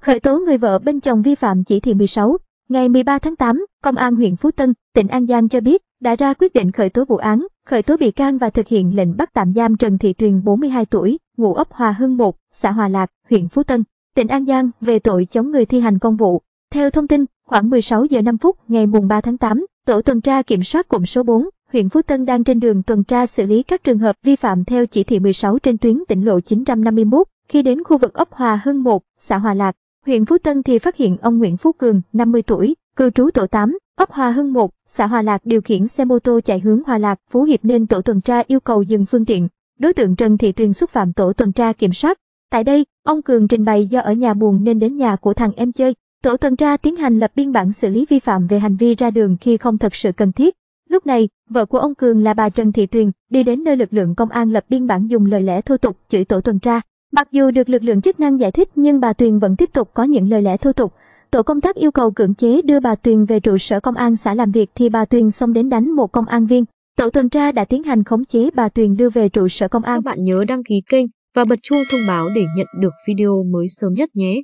khởi tố người vợ bên chồng vi phạm chỉ thị 16. Ngày 13 tháng 8, Công an huyện Phú Tân, tỉnh An Giang cho biết đã ra quyết định khởi tố vụ án, khởi tố bị can và thực hiện lệnh bắt tạm giam Trần Thị Tuyền 42 tuổi, ngụ ấp Hòa Hưng 1, xã Hòa Lạc, huyện Phú Tân, tỉnh An Giang về tội chống người thi hành công vụ. Theo thông tin, khoảng 16 giờ 5 phút ngày mùng 3 tháng 8, tổ tuần tra kiểm soát cụm số 4, huyện Phú Tân đang trên đường tuần tra xử lý các trường hợp vi phạm theo chỉ thị 16 trên tuyến tỉnh lộ 951 khi đến khu vực ấp Hòa Hưng 1, xã Hòa Lạc, huyện Phú Tân thì phát hiện ông Nguyễn Phú Cường, 50 tuổi, cư trú tổ 8, ấp Hòa Hưng 1, xã Hòa Lạc điều khiển xe mô tô chạy hướng Hòa Lạc, Phú Hiệp nên tổ tuần tra yêu cầu dừng phương tiện. Đối tượng Trần Thị Tuyền xúc phạm tổ tuần tra kiểm soát. Tại đây, ông Cường trình bày do ở nhà buồn nên đến nhà của thằng em chơi. Tổ tuần tra tiến hành lập biên bản xử lý vi phạm về hành vi ra đường khi không thật sự cần thiết. Lúc này, vợ của ông Cường là bà Trần Thị Tuyền đi đến nơi lực lượng công an lập biên bản dùng lời lẽ thô tục chửi tổ tuần tra. Mặc dù được lực lượng chức năng giải thích nhưng bà Tuyền vẫn tiếp tục có những lời lẽ thô tục. Tổ công tác yêu cầu cưỡng chế đưa bà Tuyền về trụ sở công an xã làm việc thì bà Tuyền xông đến đánh một công an viên. Tổ tuần tra đã tiến hành khống chế bà Tuyền đưa về trụ sở công an. Các bạn nhớ đăng ký kênh và bật chuông thông báo để nhận được video mới sớm nhất nhé.